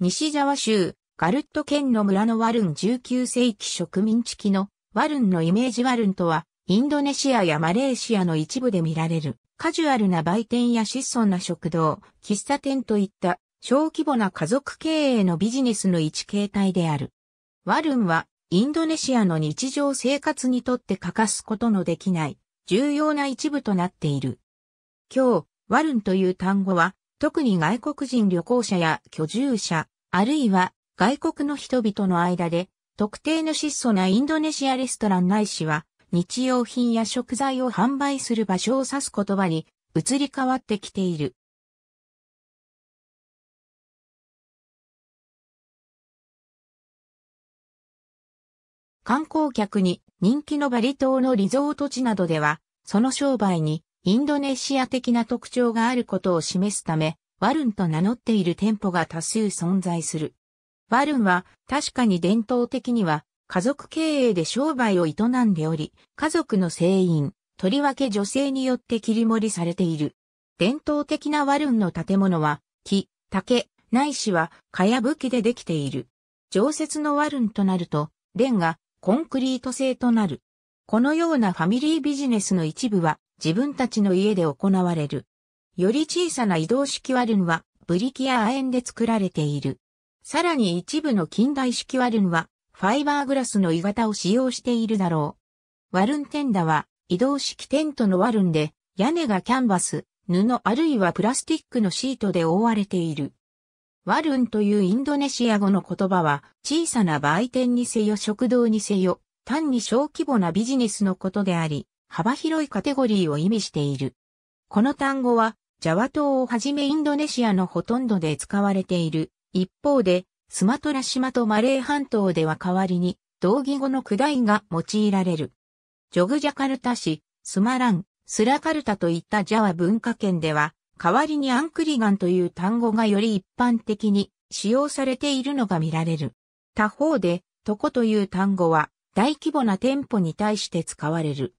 西ジャワ州、ガルット県の村のワルン19世紀植民地期のワルンのイメージワルンとは、インドネシアやマレーシアの一部で見られる、カジュアルな売店や質素な食堂、喫茶店といった小規模な家族経営のビジネスの一形態である。ワルンは、インドネシアの日常生活にとって欠かすことのできない、重要な一部となっている。今日、ワルンという単語は、特に外国人旅行者や居住者、あるいは外国の人々の間で、特定の質素なインドネシアレストランないしは、日用品や食材を販売する場所を指す言葉に移り変わってきている。観光客に人気のバリ島のリゾート地などでは、その商売にインドネシア的な特徴があることを示すため、ワルンと名乗っている店舗が多数存在する。ワルンは確かに伝統的には家族経営で商売を営んでおり、家族の成員、とりわけ女性によって切り盛りされている。伝統的なワルンの建物は木、竹、ないしはかやぶきでできている。常設のワルンとなると、レンがコンクリート製となる。このようなファミリービジネスの一部は、自分たちの家で行われる。より小さな移動式ワルンは、ブリキや亜鉛で作られている。さらに一部の近代式ワルンは、ファイバーグラスの鋳型を使用しているだろう。ワルンテンダは、移動式テントのワルンで、屋根がキャンバス、布あるいはプラスティックのシートで覆われている。ワルンというインドネシア語の言葉は、小さな売店にせよ食堂にせよ、単に小規模なビジネスのことであり、幅広いカテゴリーを意味している。この単語は、ジャワ島をはじめインドネシアのほとんどで使われている。一方で、スマトラ島とマレー半島では代わりに、同義語の位が用いられる。ジョグジャカルタ市、スマラン、スラカルタといったジャワ文化圏では、代わりにアンクリガンという単語がより一般的に使用されているのが見られる。他方で、トコという単語は大規模な店舗に対して使われる。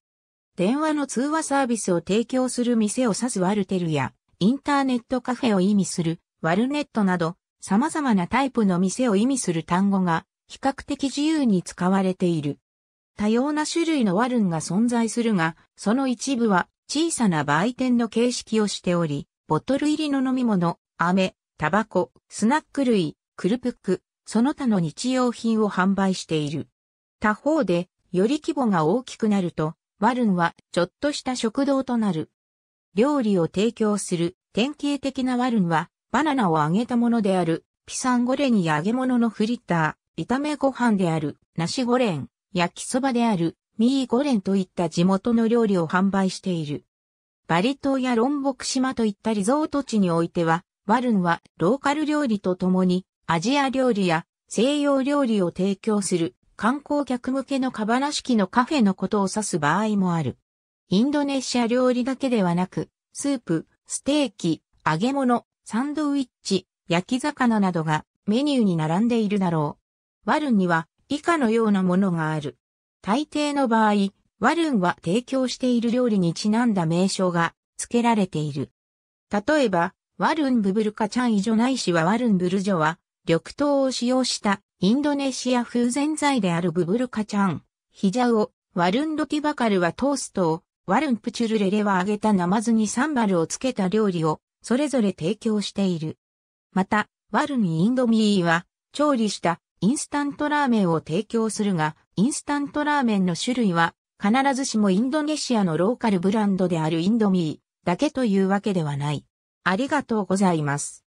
電話の通話サービスを提供する店を指すワルテルや、インターネットカフェを意味するワルネットなど、様々なタイプの店を意味する単語が、比較的自由に使われている。多様な種類のワルンが存在するが、その一部は小さな売店の形式をしており、ボトル入りの飲み物、飴、タバコ、スナック類、クルプック、その他の日用品を販売している。他方で、より規模が大きくなると、ワルンはちょっとした食堂となる。料理を提供する典型的なワルンはバナナを揚げたものであるピサンゴレンや揚げ物のフリッター、炒めご飯であるナシゴレン、焼きそばであるミーゴレンといった地元の料理を販売している。バリ島やロンボク島といったリゾート地においては、ワルンはローカル料理とともにアジア料理や西洋料理を提供する観光客向けのカバラ式のカフェのことを指す場合もある。インドネシア料理だけではなく、スープ、ステーキ、揚げ物、サンドウィッチ、焼き魚などがメニューに並んでいるだろう。ワルンには以下のようなものがある。大抵の場合、ワルンは提供している料理にちなんだ名称が付けられている。例えば、ワルンブブルカチャンイジョないしはワルンブルジョは、緑豆を使用したインドネシア風前菜であるブブルカチャン、ヒジャオ、ワルンドティバカルはトーストを、ワルンプチュルレレは揚げたナマズにサンバルをつけた料理を、それぞれ提供している。また、ワルンインドミーは、調理したインスタントラーメンを提供するが、インスタントラーメンの種類は、必ずしもインドネシアのローカルブランドであるインドミーだけというわけではない。ありがとうございます。